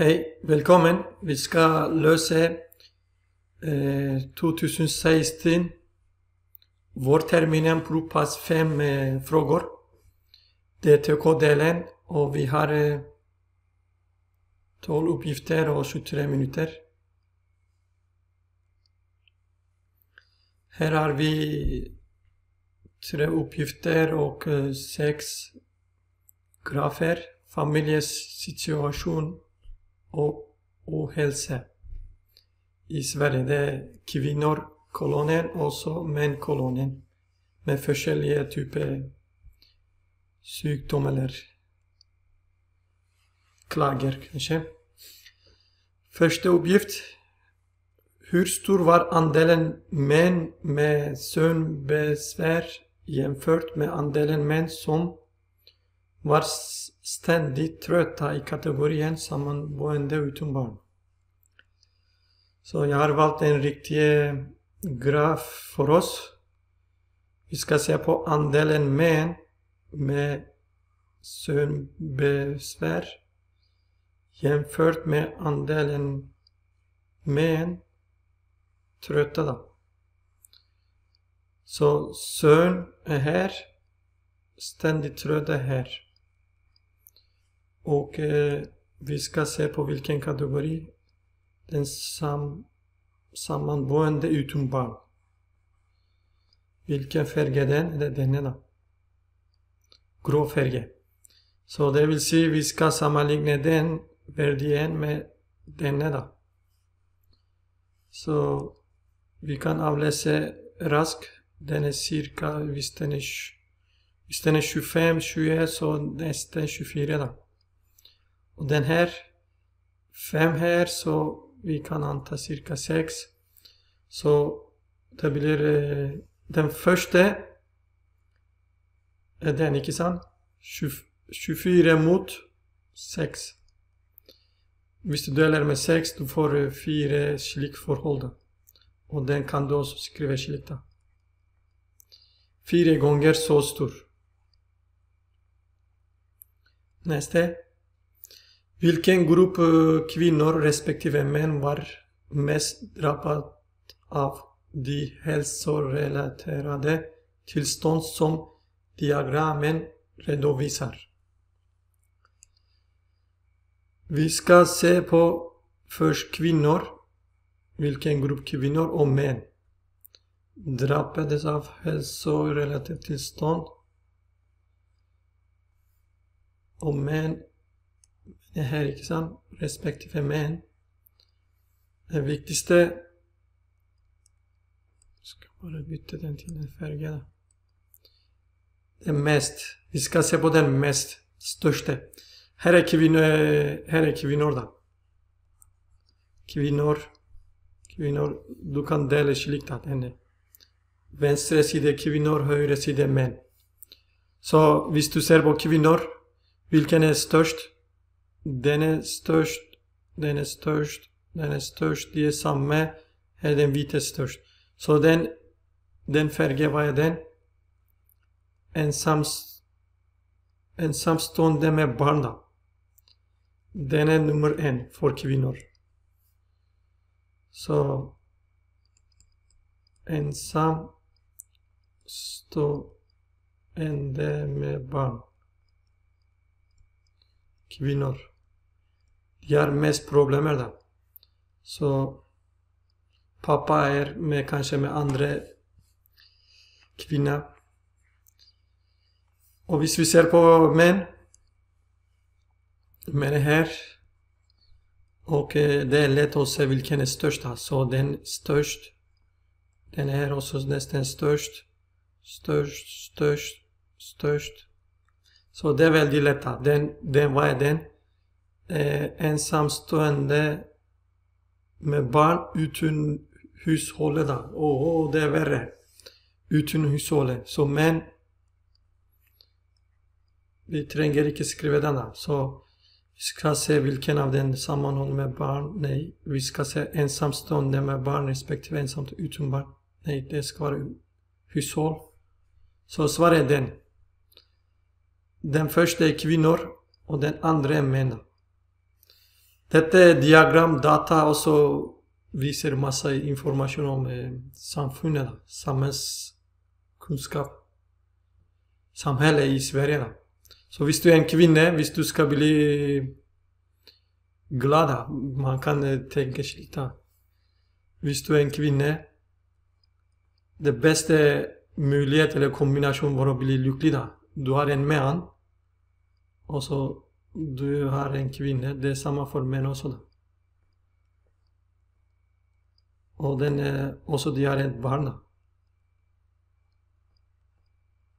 Hej, välkommen! Vi ska lösa eh, 2016 vårterminen provpass 5 eh, frågor. Det är TK-delen och vi har eh, 12 uppgifter och 23 minuter. Här har vi tre uppgifter och eh, sex grafer, familjesituation och ohälsa. I Sverige det är kvinnor kolonnen och så män kolonnen med försäljliga typer sjukdom eller klager kanske. Första uppgift. Hur stor var andelen män med sömnbesvär jämfört med andelen män som var ständigt trötta i kategorin sammanboende utom barn. Så jag har valt en riktig eh, graf för oss. Vi ska se på andelen män med sömnbesvär jämfört med andelen män trötta. Då. Så sömn är här, ständigt trötta är här. Och eh, vi ska se på vilken kategori den sam sammanboende utom barn. Vilken färg är den? Det är den ena. Grå färg. Så det vill säga vi ska sammanligna den värdien med denna. Då. Så vi kan avläsa rask. Den är cirka, visst den är, visst den är 25, 21, så nästan 24. Då. Och den här, fem här, så vi kan anta cirka sex. Så det blir eh, den första är den, icke sant? 24 mot 6. Hvis du delar med 6, du får 4 slik Och den kan du också skriva slik då. 4 gånger så stor. Nästa. Vilken grupp eh, kvinnor respektive män var mest drabbad av de hälsorelaterade tillstånd som diagrammen redovisar? Vi ska se på först kvinnor, vilken grupp kvinnor och män drabbades av hälsorelaterade tillstånd och män ए हेरिक्सन respektive män. Den viktigaste... ska bara byta den till den färgade. Den mest... Vi ska se på den mest största. Här är, kvinnor, eh, här är kvinnor då. Kvinnor. Kvinnor. Du kan dela sliktat henne. Vänstra sida kvinnor, högra sida män. Så visst du ser på kvinnor, vilken är störst? Den är störst, den är störst, den är störst. Det är samma. Här är den vita störst. Så den, den färgen, vad är den? Ensam, ensamstående med barn. Den är nummer en för kvinnor. Så ensam stående med barn. Kvinnor gör mest problemer där. Så pappa är med kanske med andra kvinnor. Och om vi ser på män. Män är här. Och eh, det är lätt att se vilken är störst. Så den störst. Den här också nästan störst. Störst, störst, störst. Så det är väldigt lätt. Den, den, vad är den? eh, ensamstående med barn utan hushållet. Åh, oh, det är värre. Utan hushållet. Så män, vi tränger inte skriva denna. Så vi ska se vilken av den sammanhåller med barn. Nej, vi ska se ensamstående med barn respektive ensamt utan barn. Nej, det ska vara hushåll. Så svaret är den. Den första är kvinnor och den andra är män. Detta är diagram, data och så visar massa information om eh, samfundet, samhällskunskap, samhälle i Sverige. Så visst du är en kvinna, visst du ska bli glad, man kan eh, tänka sig lite. Visst du är en kvinna, det bästa möjlighet eller kombination var att bli lycklig. Du har en man och så du har en kvinna, det är samma för män också. Då. Och den är också, de har ett barn.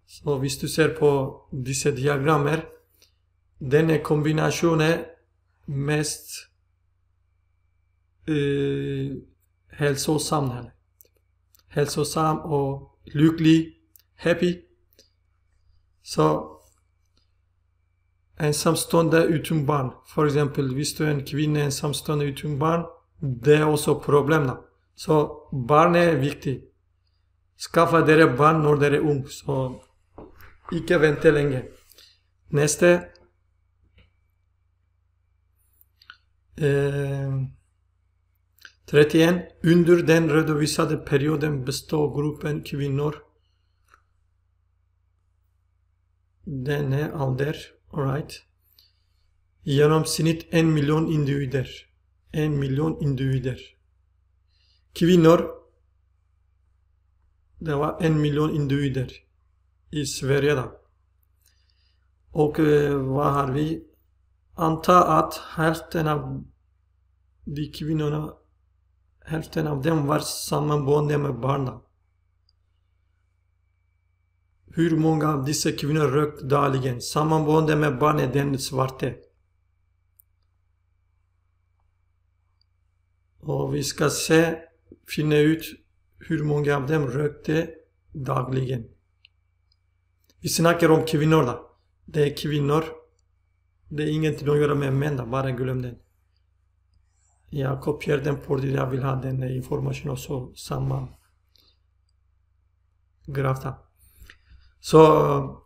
Så om du ser på dessa diagrammer, den är kombinationen mest eh, hälsosam. Hälsosam och lycklig, happy. Så ensamstående utan barn. För exempel, visst du en kvinna ensamstående utan barn, det är också problem. Så barn är viktigt. Skaffa dere barn när dere är ung, så icke vänta länge. Nästa. Eh, 31. Under den redovisade perioden består gruppen kvinnor den är ålder Alright. Genom snitt en miljon individer. En miljon individer. Kvinnor. Det var en miljon individer i Sverige då. Och eh, vad har vi? Anta att hälften av de kvinnorna, hälften av dem var sammanboende med barnen. Hur många av dessa kvinnor rökte dagligen? Sammanboende med barn är den svarte. Och vi ska se, finna ut hur många av dem rökte dagligen. Vi snackar om kvinnorna. Det är kvinnor. Det är ingenting att göra med män, bara glöm den. Jag kopierar den på det jag vill ha den informationen också, samma grafta. Så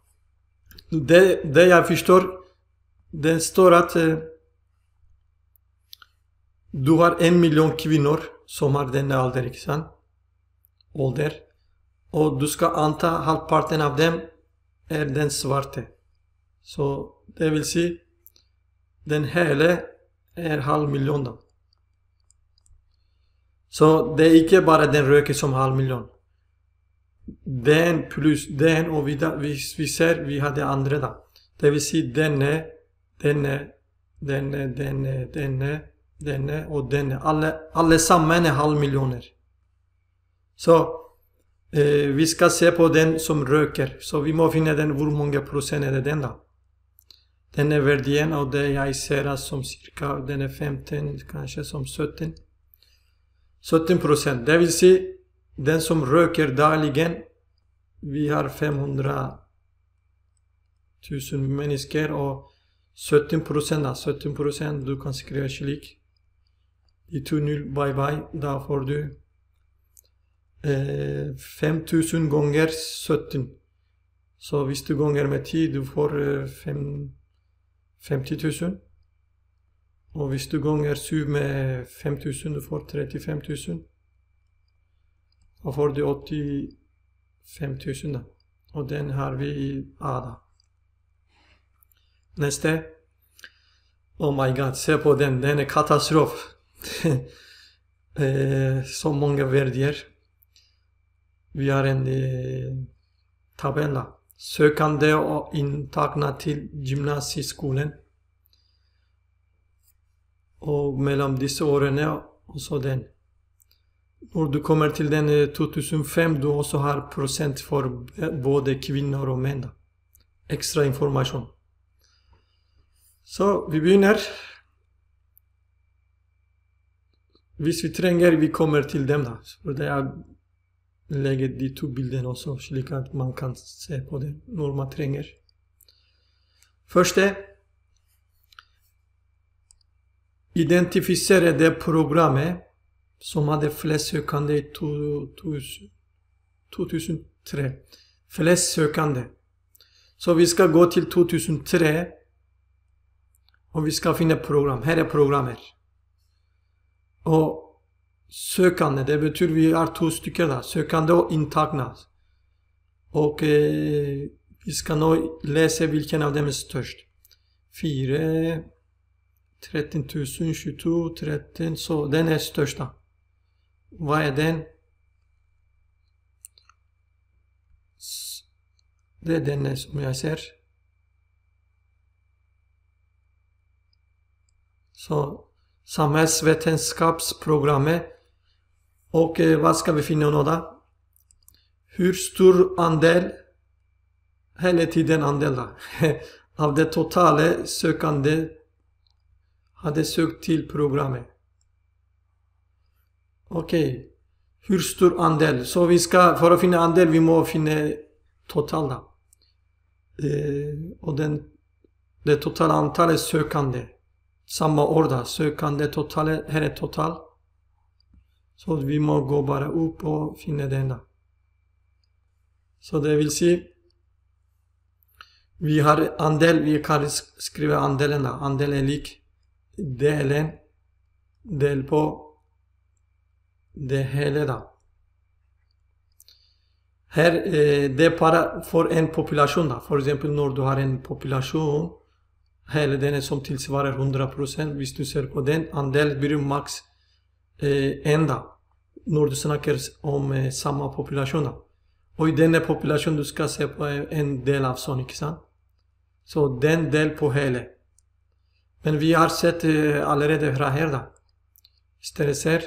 det, det jag förstår, det står att eh, du har en miljon kvinnor som har denna ålder, Ålder. Och du ska anta halvparten av dem är den svarta. Så det vill säga, den hela är halv miljon Så det är inte bara den röken som halv miljon den plus den och vi, vi, vi ser vi hade andra. då. Det vill säga denne, denne, denne, denne, denne, denne och denne. Alle, allesammen är halvmiljoner. Så eh, vi ska se på den som röker. Så vi måste finna den, hur många procent är det den då? Den är värd igen och det jag ser som cirka, den är 15, kanske som 17. 17 procent, det vill säga den som röker dagligen, vi har 500 000 människor och 17 procent, 17 alltså procent du kan skriva kärlek. I 2 bye bye, där får du eh, 5000 gånger 17. Så visst du gånger med 10, du får eh, fem, 50 000. Och visst du gånger 7 med 5000, du får 35 000. Och får du 85 000 och den har vi i Ada. Nästa. Oh my god, se på den. Den är katastrof. Eh, så många värdier. Vi har en eh, tabell. Sökande och intagna till gymnasieskolan. Och mellan dessa åren och så den. Och du kommer till den 2005 eh, du också har procent för både kvinnor och män. Extra information. Så vi börjar. Hvis vi tränger, vi kommer till dem. Då. Så det är läget de två bilderna också, så att man kan se på det när man tränger. Första Identifiera det programmet som hade flest sökande i 2003. Flest sökande. Så vi ska gå till 2003 och vi ska finna program. Här är programmet. Och sökande, det betyder vi har två stycken där. Sökande och intagna. Och eh, vi ska nu läsa vilken av dem är störst. 4, 13 000, 22, 13, så den är största. Vad är den? Det är den som jag ser. Så samhällsvetenskapsprogrammet. Och eh, vad ska vi finna några? Hur stor andel, hela tiden andel då, av det totala sökande hade sökt till programmet? Okej. Okay. Hur stor andel? Så vi ska, för att finna andel, vi måste finna totala. Eh, och den, det totala antalet sökande. Samma orda, sökande, totale, här är total. Så vi måste gå bara upp och finna denna. Så det vill säga, vi har andel, vi kan skriva andelen, andelen är lik delen del på det hela. Här, eh, det är bara för en population. Då. För exempel när du har en population, hela den som tillsvarar 100%. Visst du ser på den, andelen blir max eh, en dag. När du snackar om eh, samma population. Då. Och i denna population du ska se på en del av sån, inte sant? Så den del på hela. Men vi har sett eh, allerede här då. Istället ser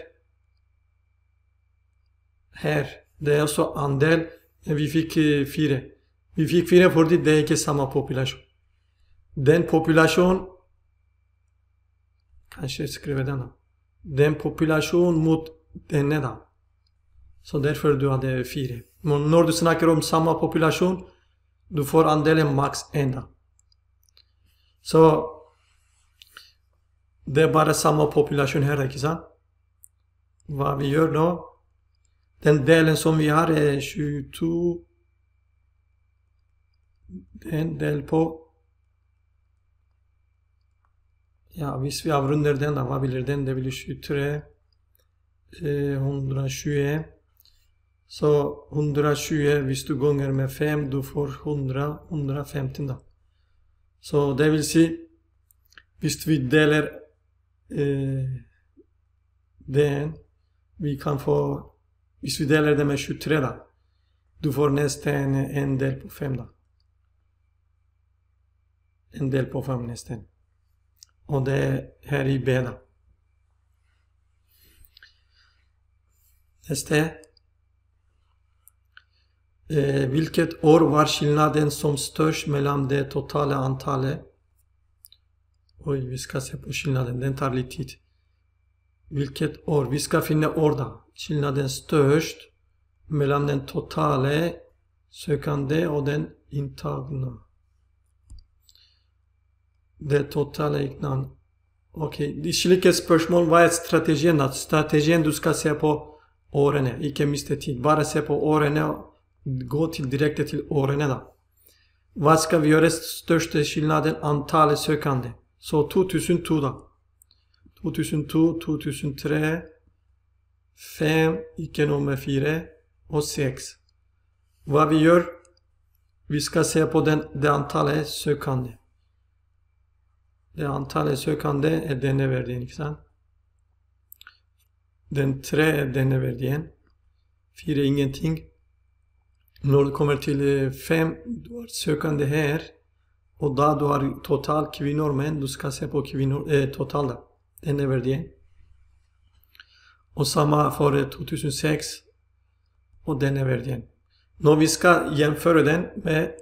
här, Det är også andel. Eh, vi fick eh, fyra. Vi fikk fire fordi det är ikke samma population. Den populasjonen kanske skriver denna. Den populasjonen mot denna da. Så därför du hade fyra. Men när du snackar om samma population, du får andelen max én, Så det är bara samma population här, ikke sant? Vad vi gör då? Den delen som vi har är 22. En del på... Ja, visst vi avrundar denna. Vad blir den? Det blir 23. Eh, 120. Så 120, visst du gånger med 5, du får 100, 150 då. Så det vill säga, visst vi delar eh, den, vi kan få Hvis vi delar det med 23 då. Du får nästan en del på 5 då. En del på 5 nästan. Och det är här i B då. Nästa. Eh, vilket e, år var skillnaden som störst mellan det totala antalet? Oj, vi ska se på skillnaden. Den tar lite tid. Vilket år? Vi ska finna orda. Skillnaden störst mellan den totala sökande och den intagna. Det totala iknan. Okej, okay. slike spørsmål. Vad är strategin? Att strategin du ska se på åren. Icke mista tid. Bara se på åren. Gå till direkt till åren. Då. Vad ska vi göra? Största skillnaden antalet sökande. Så 2002 då. 2002, 2003, 5, 2004 och 6. Vad vi gör? Vi ska se på den, det antalet sökande. Det antalet sökande är er denne verdiğin ikke Den 3 är er denne verdiğin. 4 er ingenting. Når du kommer till 5, eh, du har sökande här. Och där du har total kvinnor män, du ska se på kvinnor, eh, totala. Denna verdie. Och samma för 2006 och den verdien. När vi ska jämföra den med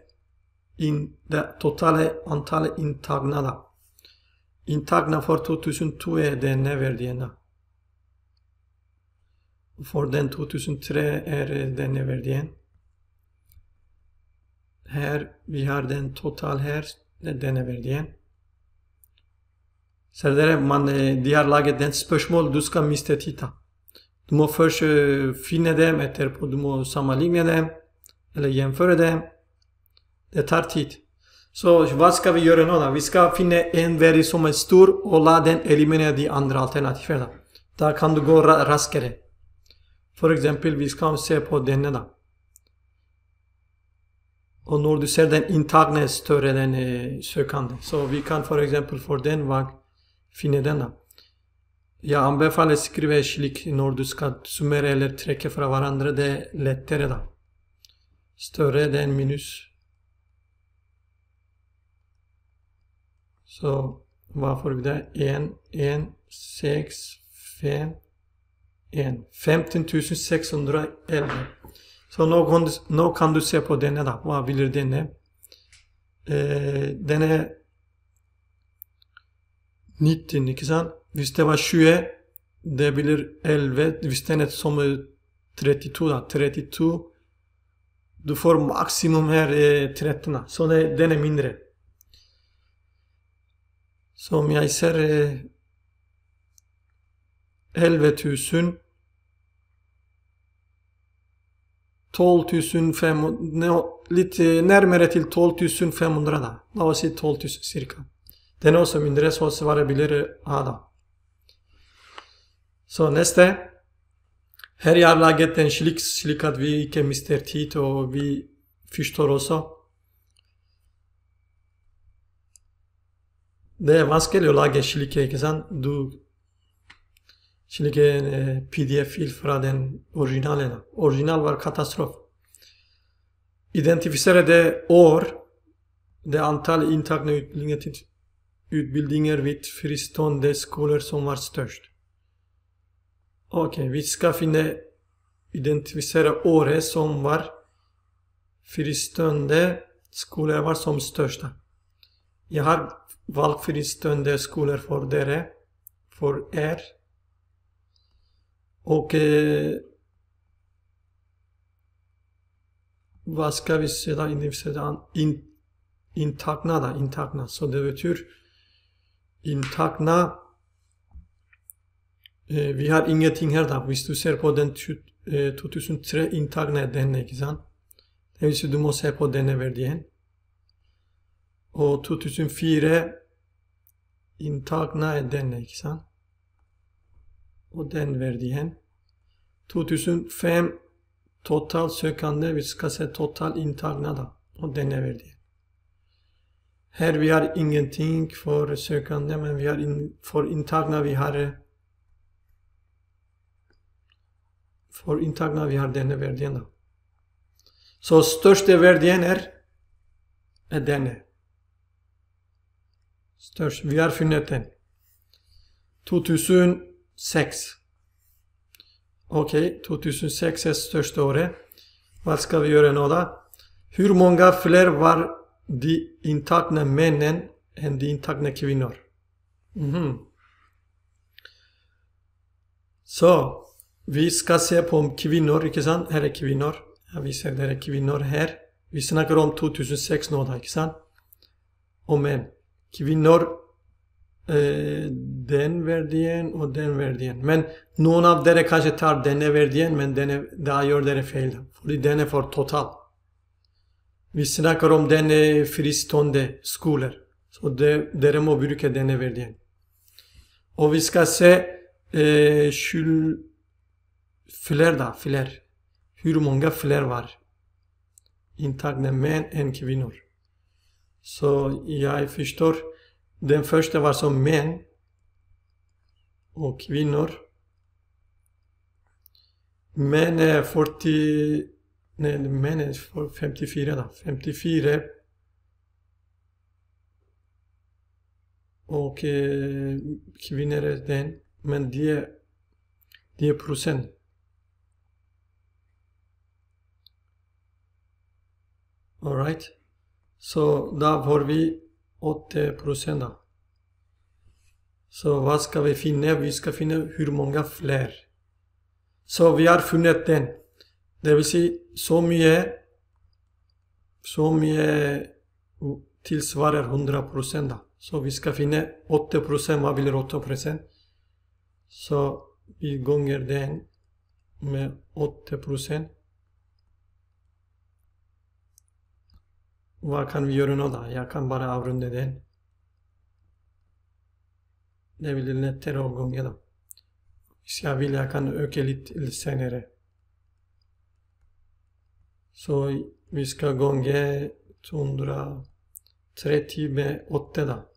in det totala antalet intagna. Intagna för 2002 är denna verdierna. För den 2003 är denna verdien. Här, vi har den total här, den verdien. Serdere, man eh, diğer laget eh, den spörsmål du ska miste titta. Du må först finna dem, efterpå du må sammanligna dem eller jämföra dem. Det tar tid. Så vad ska vi göra nu då? Vi ska finna en värde som är stor och låta den eliminera de andra alternativen. Där kan du gå raskare. För exempel, vi ska se på denna då. Och när du ser den intagna är större än eh, sökande. Så vi kan för exempel för den vagn Finedena. Ja, anbefale skrivešlik nordiska sumer eller trekke fra hverandre, det lettere, da. Større det en minus. Så hva får vi der? 1, 1, 6, 5, 1. 15611. Så nå kan, du, nå kan du se på denne, da. Hva vil denne? Eh, ee, denne nittinniksan visteva sciue debilir elve vistenet somu 32 da 32 du får maksimum her eh, 13 så det, den är mindre. Som jag ser eh, 11 000 12 500 ne, lite närmare till 12 500 da. Låt oss säga 12 000 cirka. Den 8 indresul svarer billigere av, da. Så neste. Her jeg har laget en slik, slik at vi ikke mister tid, og vi forstår også. Det er vanskelig å lage slike, ikke sant? Du slike e, PDF-fil fra den originale. Orijinal var katastrofe. Identifisere det år, det antall interne ytlinger til utbildningar vid fristående skolor som var störst. Okej, okay, vi ska finna identificera Åre som var fristående skolor var som största. Jag har valt fristående skolor för dere, för er. Och eh, vad ska vi sedan identificera? In, intagna, intagna. Så det betyder imtakna e, vi har ingenting her da. Hvis du ser på den 2003 inntakene, den, ikke sant? Det er vil si du må se på denne verdien. Og 2004 inntakene er denne, ikke sant? den verdien. 2005 total sökande vi skal se total inntakene da, og denne verdien. Här vi har ingenting för sökande men vi har in, för intagna vi har eh, för intagna vi har denna värden. Så största värden är, är denne. Störst. Vi har funnit den. 2006. Okej, okay, 2006 är största året. Vad ska vi göra nu då? Hur många fler var de intagna männen än de intagna kvinnor. Mm. Så vi ska se på om kvinnor, inte sant? Här är kvinnor. Ja, vi ser det är kvinnor här. Vi snackar om 2006 nåda, inte sant? Och män. Kvinnor, eh, den värdien och den värdien. Men någon av dere kanske tar denna värdien men denne, där gör dere fel. För den är för total. Vi snackar om den eh, fristående skolor. Så det, däremot brukar den världen. Och vi ska se eh, fler fler. Hur många fler var intagna män än kvinnor. Så jag förstår. Den första var som män och kvinnor. Men eh, 40 Nej, manage for 54 då. 54 och eh, kvinnor är den, men det är, det är procent. Alright. Så då får vi 80 procent. då. Så vad ska vi finna? Vi ska finna hur många fler. Så vi har funnit den. Devisi somie somie tills varer 100 procent. Så vi ska finna 80 procent. Vad blir 8 procent? Så vi gånger den med 80 procent. Vad kan vi göra nu då? Jag kan bara avrunda den. Det blir er lättare att gånga då. Ska jag vilja kan öka lite senare. Så vi ska gånge 230 med 8 da.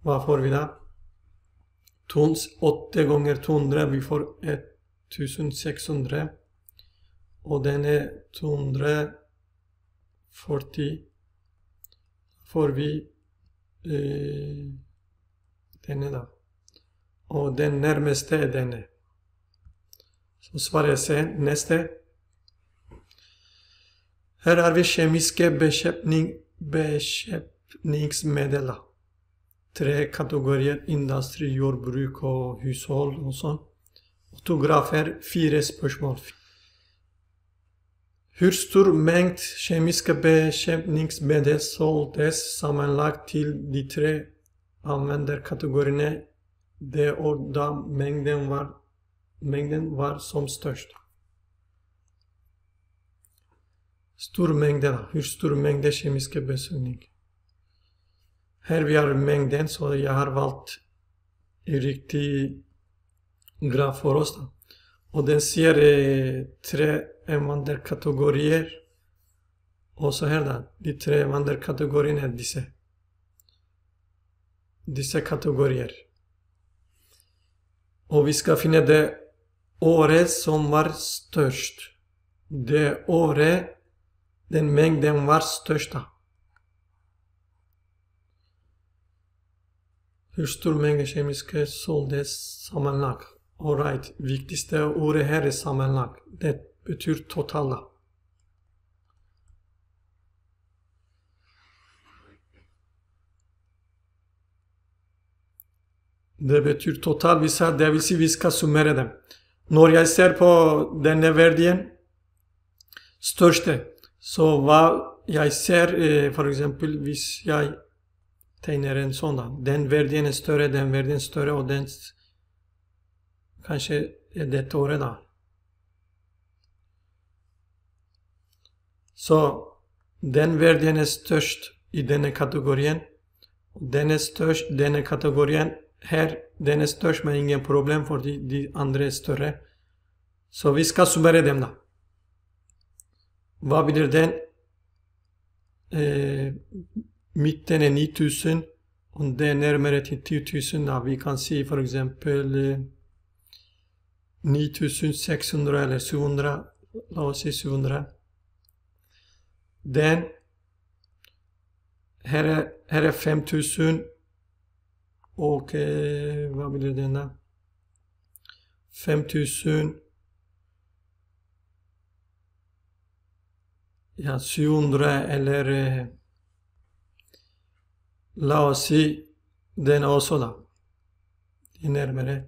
Vad får vi då? Tons 8 gånger 200, vi får 1600. Och den är 240. Får vi eh, denne då. Och den närmaste är denne. Så svaret är nästa. Her harfi şemiske beşepning, beşepningsmedela. Tre kategorier industri jordbruk och hushåll och sånt. Fotografer fire Hürstur Hur stor mängd kemiska sol såldes sammanlagt til de tre användarkategorierna? Det och där mängden var, mängden var som störst. stor mängder, hur stor mängd kemisk besudling. Här vi har mängden, så jag har valt en riktig graf för oss. Och den ser eh, tre användarkategorier. Och så här då, de tre användarkategorierna är dessa. Dessa kategorier. Och vi ska finna det året som var störst. Det året den Mengden var största. Hur stor mängd kemiska såldes er sammanlagt? Alright, viktigste ordet här är er sammanlagt. Det betyder totala. Det betyder total. Vissa, det vill säga vi ska summera dem. När jag ser på denna verdigen, största Så vad jag ser, eh, för exempel, om jag tegner en sådan. Den världen är större, den världen är större och den kanske är det redan. Så den världen är störst i denna kategorien. Den är störst i denna kategorien Här, den är störst men ingen problem för de, de andra är större. Så vi ska summera dem då. Wabinir'den äh, eh, mitten är 9000 och det är närmare till 10 000. Ja, vi kan se för exempel 9600 eh, eller 700. Låt oss säga 700. Den här är, här är 5000 och eh, vad blir denna? 5000 ja, Syundra eller eh, Laosi, den Åsala. Det är närmare.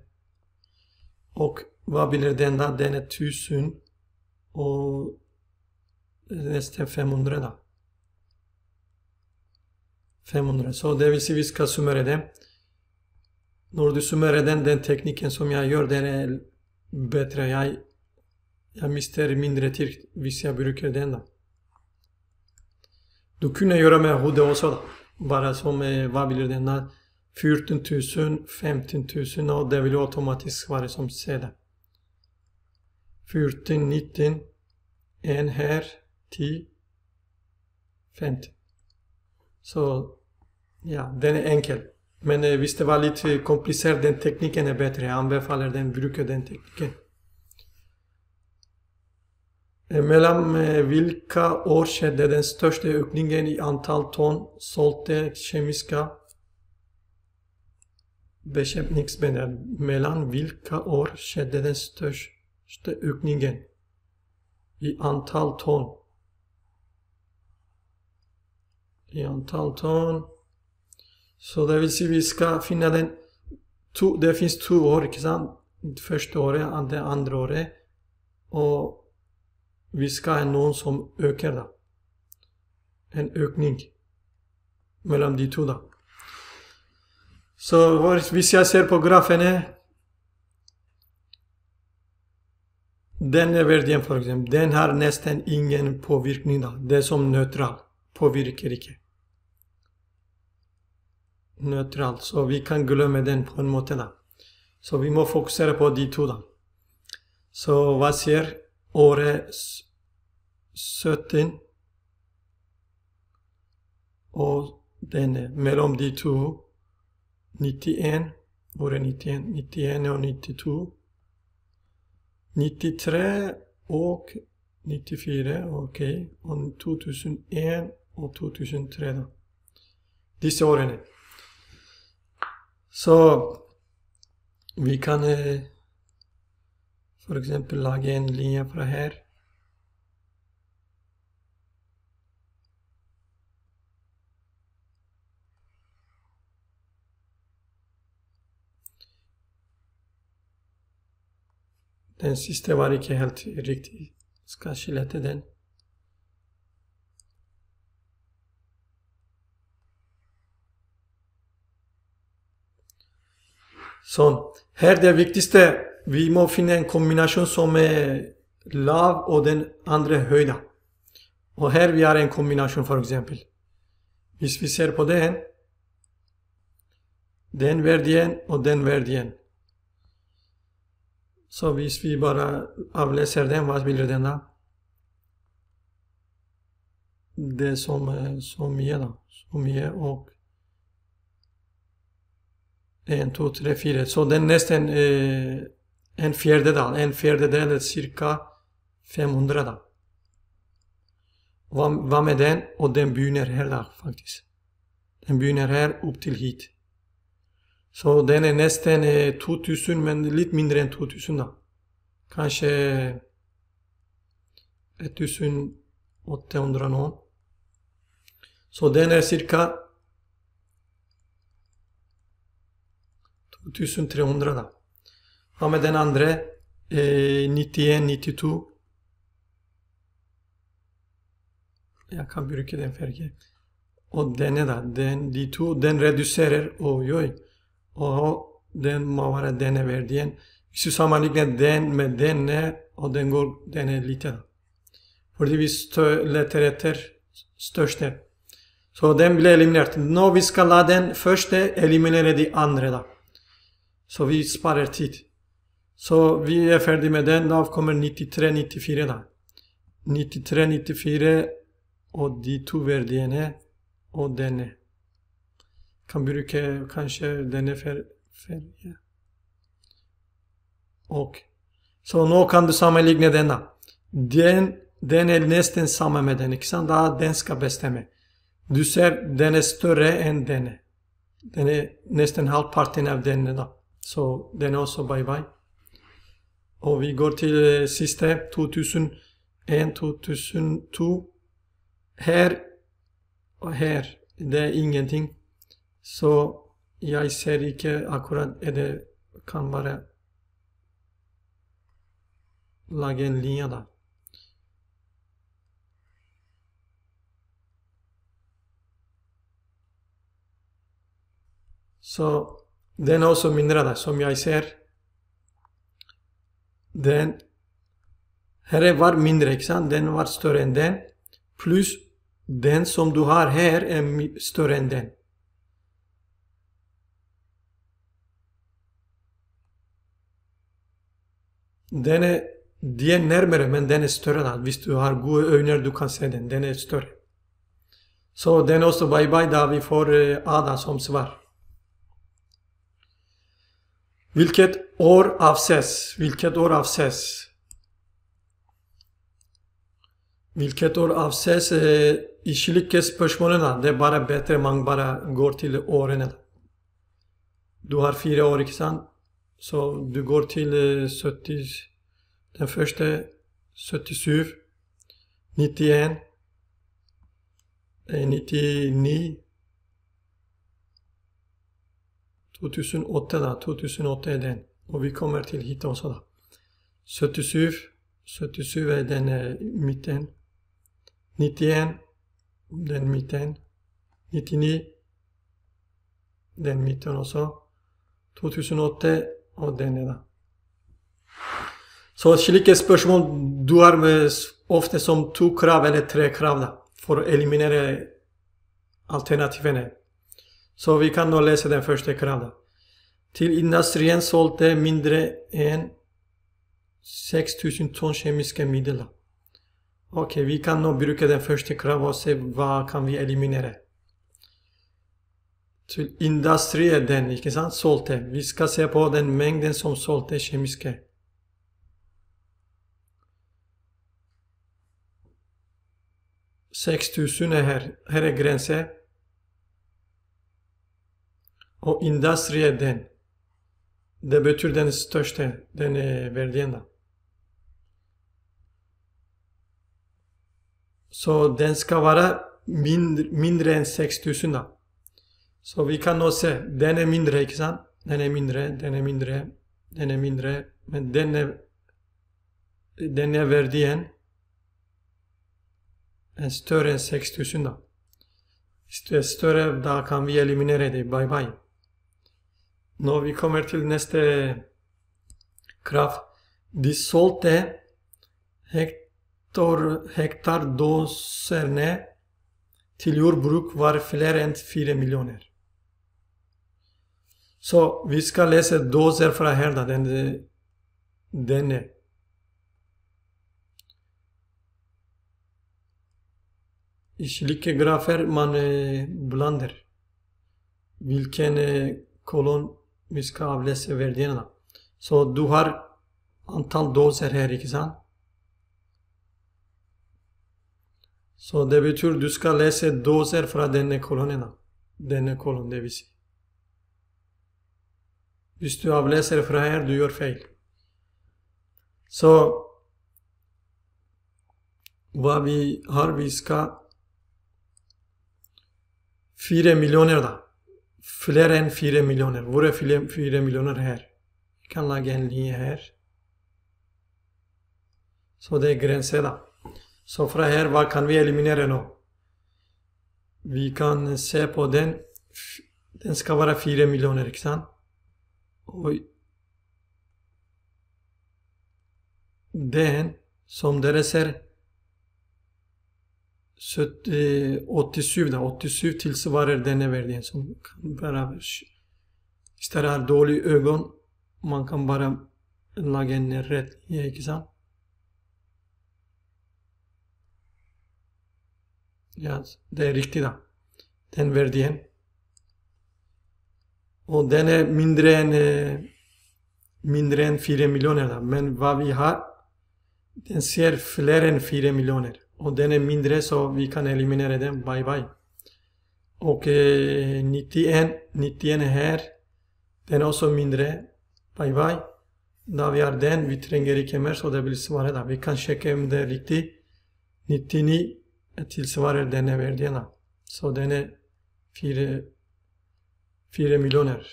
Och vad blir denna? Den är 1000 och nästan 500. Då. 500. Så det vill säga vi ska summera det. När du summerar den, den tekniken som jag gör, den är bättre. Jag, jag mister mindre tid, visst jag brukar den då. Du kunde göra med Hodeåsa bara som, eh, vad blir denna? när 14 000, 15 000 och det vill automatiskt vara som sedel. 14, 19, en här, 10, 50. Så ja, den är enkel. Men eh, visst det var lite komplicerat, den tekniken är bättre. Jag anbefaller den, brukar den tekniken. Eh, mellan eh, vilka år skedde den största ökningen i antal ton sålda kemiska bekämpningsmedel? Mellan vilka år skedde den största ökningen i antal ton? I antal ton. Så det vill säga vi ska finna den. det finns två år, inte sant? Första året, andra året. Och vi ska ha någon som ökar det. En ökning mellan de två. Så hvis jag ser på grafen Den är värd verdien f.eks. den har nästan ingen påvirkning. Det är som neutral. Påverkar ikke. Neutral. Så vi kan glömma den på en måte. Så vi måste fokusera på de två Da. Så vad ser Åre 17 och den mellan de två 91, året 91, 91 och 92 93 och 94, okej, okay. och 2001 och 2003 då. Dessa åren. Så vi kan eh, For eksempel lage en linje fra her. Den siste var ikke helt riktig. Skal skjelette den. Sånn. Her det viktigste vi må finna en kombination som är lav och den andra höjda. Och här vi har en kombination för exempel. Om vi ser på den. Den värdien och den värdien. Så om vi bara avläser den, vad blir denna? Det som är som är då. Som är och 1, 2, 3, 4. Så den nästan eh, en fjärdedel. En fjärdedel är cirka 500 Vad, vad med den? Och den begynner här då, faktiskt. Den begynner här upp till hit. Så den är nästan 2000 eh, men lite mindre än 2000 då. Kanske 1800 någon. Så den är cirka 2300 då. Ja, men den andra eh, 91, 92. Jag kan bruka den färgen. Och den är då, den, de två, den reducerar, oj oj. Och den må vara den är värdigen. Vi ska sammanlikna den med den och den går, den är liten. För det vi stö, letar efter största. Så den blir eliminerad. Nu vi ska la den första eliminera de andra. Då. Så vi sparar tid. Så vi är färdiga med den. NAV kommer 93-94 da. 93-94 og de to verdiene og denne. Kan bruka, kanske denne ferja. och Så nu kan du sammenligne denna. Den, den er nesten samme med den. ikke sant? den ska bestämma. Du ser den är större än denna. Den är nästan halvparten av denna. da. Så den är också bye-bye. Och vi går till eh, sista 2001, 2002. Här och här, det är ingenting. Så jag ser inte akkurat, det kan vara lägga en linje där. Så den är också mindre där som jag ser. Den här var mindrexan, den var större än den. Plus den som du har här är större än den. Den är, de är närmare men den är större. Visst du har goda ögon du kan se den. Den är större. Så den också bye bye där vi får Ada som svar. Vilket år avses? Vilket år avses? Vilket år avses eh, I işçilik Det är bara bättre man bara går till åren. Du har fyra år, inte sant? Så du går till eh, 70, den första 77, 91, eh, 99, 2008, 2008 är den. och vi kommer till hitta oss där. 77, 77 är den är eh, mitten. 91, den mitten. 99, den mitten också. 2008 och den är där. Så slike spörsmål, du har ofta som två krav eller tre krav da, for å eliminere alternativene. Så vi kan då läsa den första kranen. Till industrin sålde mindre än 6000 ton kemiska medel. Okej, okay, vi kan då bruka den första kranen och se vad kan vi eliminera. Till industrin är den, inte sant? Sålde. Vi ska se på den mängden som sålde kemiska. Sextusen är här. Här är gränsen. o industrije den, da betyr den største, den verdien da. den skal være mindre, mindre enn 6000 da. vi kan nå se, den er mindre, ikke sant? Den er mindre, den er mindre, den er mindre, men den er, den er verdien en større enn 6000 da. Større, da kan vi eliminere det, bye bye. Når vi kommer til neste krav De sålde hektar, hektardoserne till jordbruk var fler än 4 miljoner. Så vi ska läsa doser fra Herda, denne. denne. I slike grafer man eh, blander vilken eh, kolonn miskable se verdiena. Så du har antal doser her, ikke sant? Så det betyr du skal lese doser fra denne kolonnen. Denne kolon det vil si. Hvis du avleser fra her, du gjør feil. Så hva vi har, vi skal Fire millioner, da. fler än 4 miljoner. Vore 4 miljoner här. Vi kan lägga en linje här. Så det är gränserna. Så från här, vad kan vi eliminera nu? Vi kan se på den. Den ska vara 4 miljoner, inte sant? Och den, som där ser 87'den 87 tillsvarar denna världen som kan bara istället har dåliga ögon. Man kan bara lägga en rätt inte sant? Ja, det är riktigt. Då. Den världen. Och den är mindre än, eh, mindre än 4 miljoner. Då. Men vad vi har, den ser fler än 4 miljoner och den är mindre så vi kan eliminera den. Bye bye. Och eh, 91, 91 här. Den är också mindre. Bye bye. När vi har den. Vi tränger inte mer så det blir svaret där. Vi kan checka om det är riktigt. 99 tillsvarar denna värdena. Så den är 4, 4 miljoner.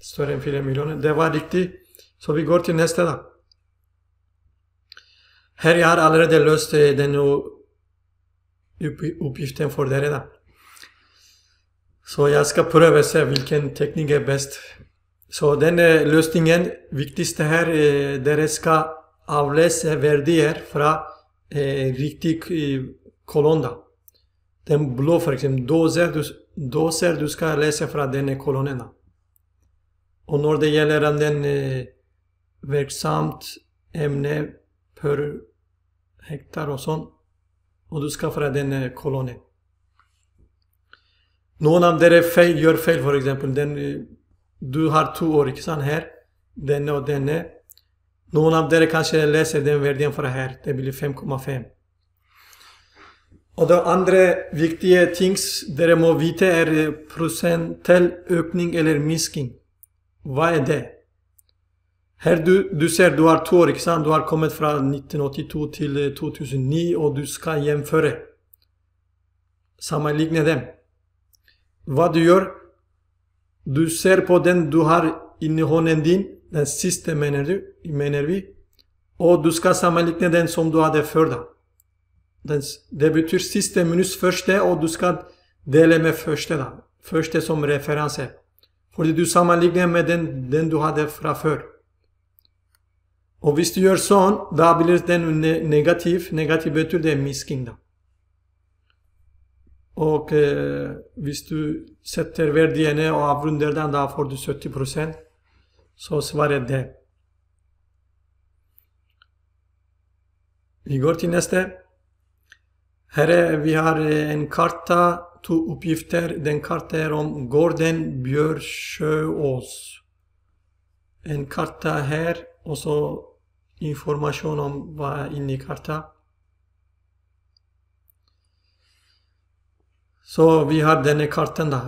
Större än 4 miljoner. Det var riktigt. Så vi går till nästa. Dag. Här jag har allerede löst eh, den uppgiften för dig redan. Så jag ska pröva se vilken teknik är bäst. Så den eh, lösningen, viktigaste här, eh, där ska avläsa värdier från eh, riktig kolonna. Den blå för exempel, då du, då du ska läsa från den kolonnen. Och när det gäller den eh, verksamt ämne per hektar och sånt. Och du skaffar den eh, kolonnen. Någon av er fel, gör fel för exempel. Den, eh, du har två oryxan här. Denne och denne. Någon av er kanske läser den värden för här. Det blir 5,5. Och det andra viktiga tings där må veta är eh, procentuell ökning eller minskning. Vad är det? Här du, du ser, du har två år, Du har kommit från 1982 till 2009 eh, och du ska jämföra. sammanlikna dem. Vad du gör? Du ser på den du har inne i handen din, den sista menar, du, menar vi. Och du ska sammanlikna den som du hade förda. det betyder sista minus första och du ska dela med första. Första som referens. För du sammanlignar med den, den du hade framför. Obvestiyor son da belirten ne, negativ, negativ betyr dhe miskinda. Och eh, hvis du sätter värdierna och avrundar den, då får du 70 procent. Så svaret det. Vi går till nästa. Här är, vi har en karta, två uppgifter. Den karta är e om gården Björsjöås. En karta här och så informacionon va inni karta. Så vi har denne karten da.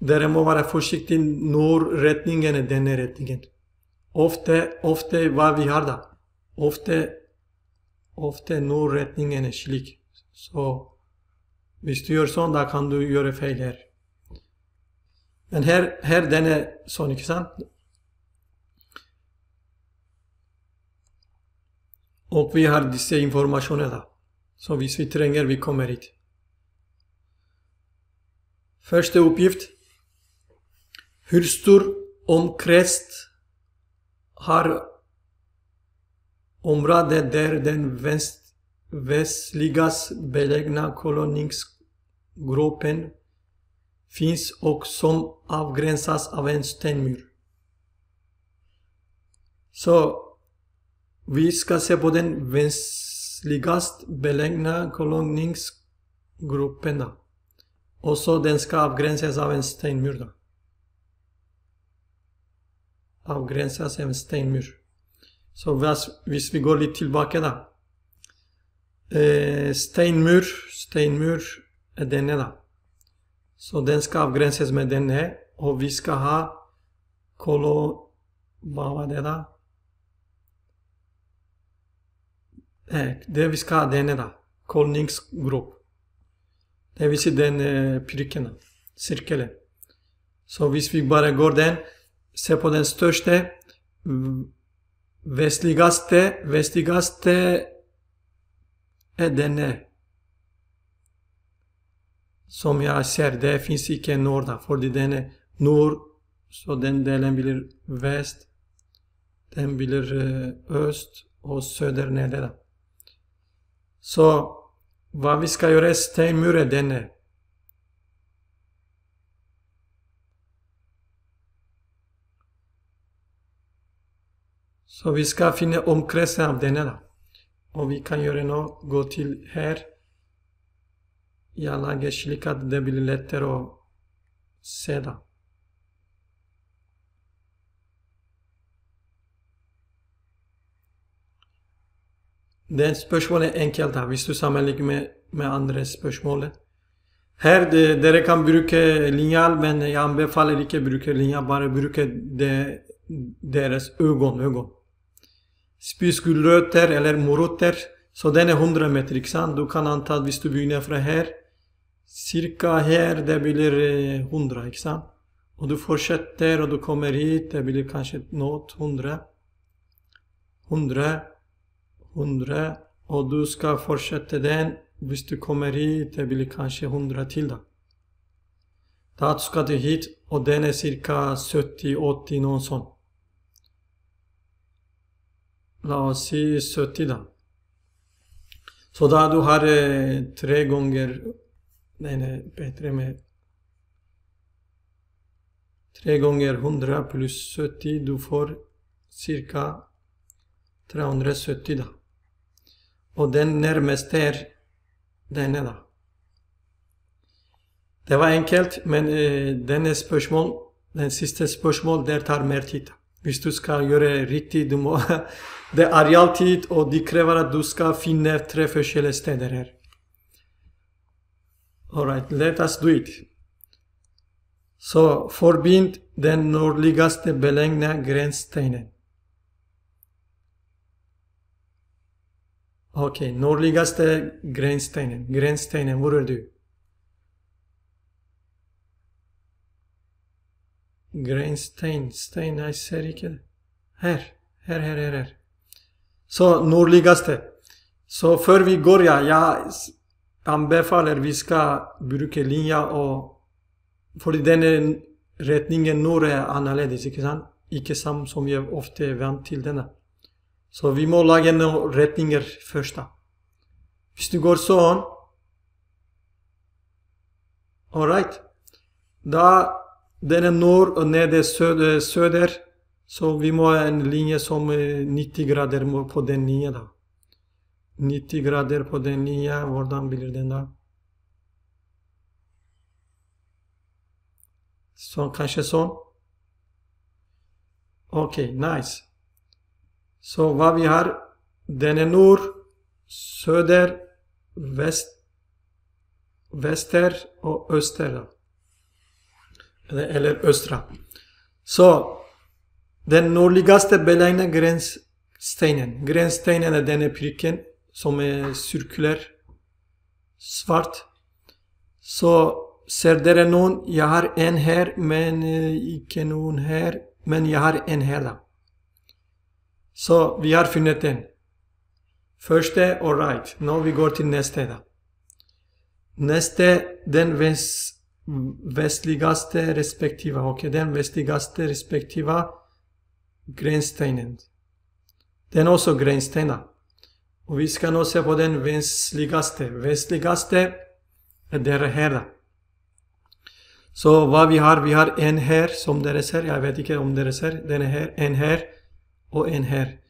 Dere må være forsiktige når retningen er denne retningen. Ofte, ofte hva vi har da. Ofte, ofte når retningen er slik. Så hvis du gjør sånn, da kan du gjøre feil her. Men her, her denne sånn, ikke sant? Och vi har dessa informationer, Så hvis vi tränger, vi kommer hit. Första uppgift. Hur stor omkrets har området där den väst, västligast belägna kolonigsgruppen finns och som avgränsas av en stenmur? Så vi ska se på den västligast belägna kolonningsgrupperna. Och så den ska avgränsas av en stenmur. Avgränsas av en stenmur. Så hvis vi går lite tillbaka då. Eh, stenmur, stenmur är denna då. Så den ska avgränsas med den här och vi ska ha kolo... Vad var det där? Eh, det vi ska använda, kolningsgrop. Det vill säga den eh, cirkeln. Så om vi bara går den, se på den största, västligaste, västligaste är denne. Eh, som jag ser, det finns icke där, för den är eh, norr, så den delen blir väst, den blir öst och söder nedåt. Så vad vi ska göra är att är denne. Så vi ska finna omkretsen av denna. Och vi kan göra något, gå till här. Jag lägger slick att det blir lättare att se. Det. Det spørsmålet er enkelt da, hvis du sammenligner med, med andre spørsmål. Her de, dere kan bruke linjal, men jeg anbefaler ikke å bruke linjal, bare bruke de, deres øyne. øyne. Spis gulrøtter eller morøtter. Så den er 100 meter, ikke sant? Du kan anta at hvis du begynner fra her, cirka her, det blir 100, eh, ikke sant? Och du fortsätter och du kommer hit, det blir kanske något, 100. 100. 100 och du ska fortsätta den. Hvis du kommer hit, det blir kanske 100 till då. Då ska du hit och den är cirka 70-80 någon sån. Låt oss säga 70 då. Så då du har eh, tre gånger, nej nej, bättre med tre gånger 100 plus 70, du får cirka 370 då och den närmaste är denna. da. Det var enkelt, men eh, denne spørsmål, den siste spørsmål, der tar mer tid. Om du ska göra riktigt, du må Det är realtid och de kräver att du ska finna tre forskjellige steder her. Alright, let us do it. Så förbind den nordligaste belägna gränsstenen. Okej, okay, nordligaste gränsstenen. Gränsstenen, var är du? Gränssten, sten, jag ser inte. Här, här, här, här, här. Så nordligaste. Så för vi börjar, jag anbefaller vi ska bruka linja och... För den är, rättningen norr är annorledes, inte sant? Icke sam som vi ofta är vant till denna. Så vi må laga några rättningar första. Hvis du går sån. Alright. Då den är norr och nere söder, söder. Så vi må ha en linje som 90 grader på den linjen då. 90 grader på den linjen. Vardan blir den då? Så kanske så. Okej, nice. Så vad vi har, den är norr, söder, väst, väster och öster. Eller, eller östra. Så den nordligaste belägna gränsstenen. Gränsstenen är den pricken som är cirkulär, svart. Så ser dere någon, jag har en här men eh, icke någon här. Men jag har en här. Då. Så vi har funnit den. Första, alright. Nu vi går till nästa då. Nästa, den väst, västligaste respektive, okej, okay, den västligaste respektive gränsstenen. Den är också gränsstenen. Och vi ska nu se på den västligaste. Västligaste är den här. Då. Så vad vi har, vi har en här som det är här. Jag vet inte om det är här. Den är här, en här och en här.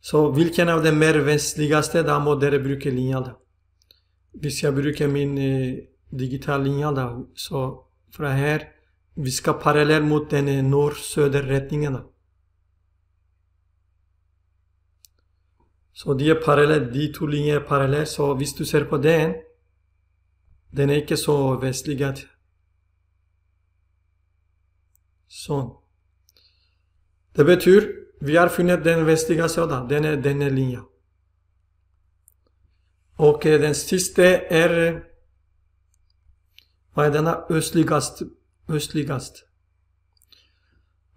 Så vilken av de mer västligaste där brukar linjada? Om jag brukar min eh, digital linjada. Så från här, vi ska parallell mot den eh, norr-söder rättningen. Så de är parallell, de två linjerna är parallell. Så om du ser på den, den är inte så västligad. Så. Det betyder vi har funnit den västliga södra, den är denna linje. Och eh, den sista är... Vad är denna östligast? Östligast.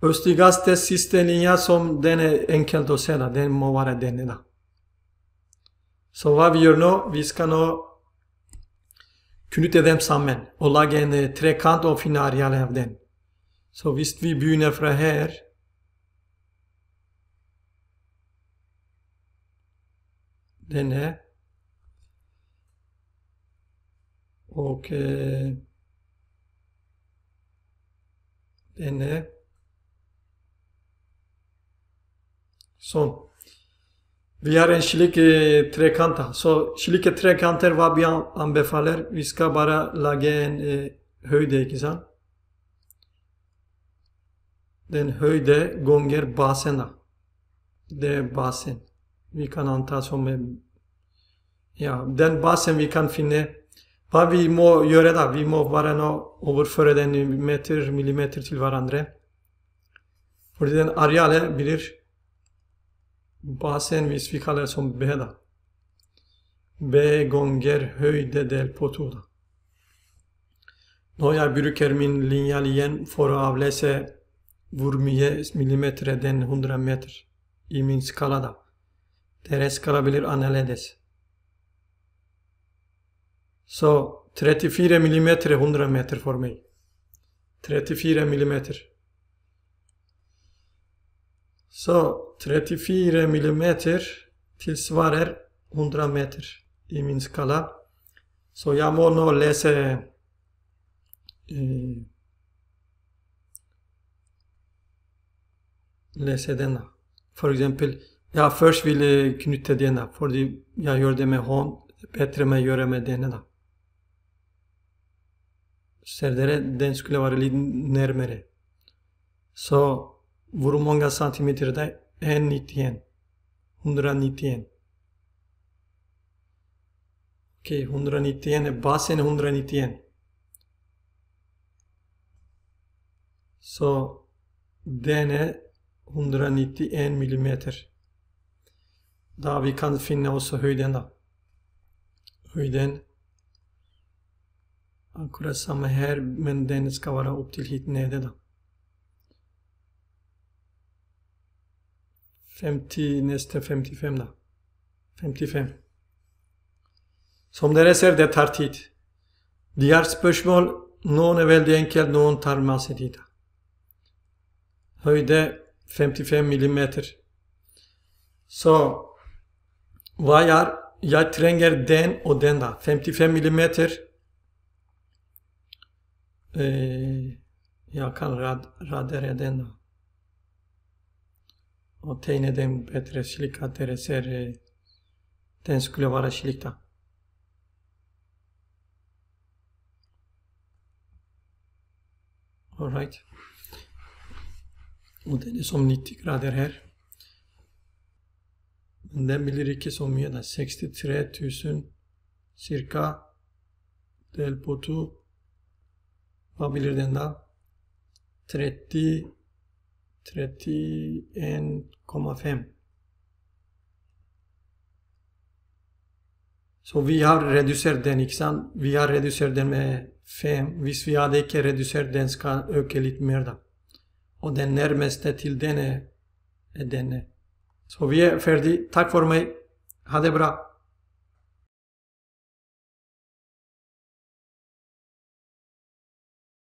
Östligaste sista linjen som den är enkelt att säga, den må vara denna. Så vad vi gör nu, vi ska nu knyta dem samman och lägga en eh, trekant och finna arealen av den. Så visst vi börjar från här. dene. Okay. Dene. Son. Vi har en slike trekanta. Så slike trekanter, hva vi anbefaler? Vi skal bare lage en eh, høyde, ikke Den høyde ganger basen. da. Det er basen vi kan anta som en, ja, den basen vi kan finne hva vi må gjøre, da. Vi må bare nå overføre den i meter, millimeter til hverandre. Fordi den arealet blir basen hvis vi kaller som B, da. B ganger høyde delt på to, da. Når jeg min linjal igjen for å avlese hvor mye den 100 meter i min skala, da. Deres blir annorlunda. Så 34 millimeter är 100 meter för mig. 34 millimeter. Så 34 millimeter tillsvarar 100 meter i min skala. Så jag må nu läsa eh, läsa denna. För exempel jag först ville knyta denna, för jag gör det med hon bättre att göra med denna. Ser du, den skulle vara lite närmare. Så, hur många centimeter det är? 191. 191. Okej, okay, 191 är 191. Så den är 191 millimeter. Där vi kan finna också höjden. Då. Höjden. Akkurat samma här men den ska vara upp till hit nere. Då. 50, nästan 55 då. 55. Som ni ser, det tar tid. De här spörsmål, någon är väldigt enkel, någon tar massor tid. Höjde 55 millimeter. Så vad är? Jag tränger den och denna. 55 millimeter. Eh, jag kan rad, radera denna. Och tegna den bättre, slik att det ser... Eh, den skulle vara slikta. Alright. Och den är som 90 grader här den blir Gündembilirikis så mycket. 63 000 cirka del på Vad blir den då? 30 31,5 Så vi har reducerat den, iksan. Vi har reducerat den med 5. Visst vi hade icke reducerat den, ska öka lite mer då. Och den närmaste till den är, är denne. Så vi är färdiga. Tack för mig. Ha det bra.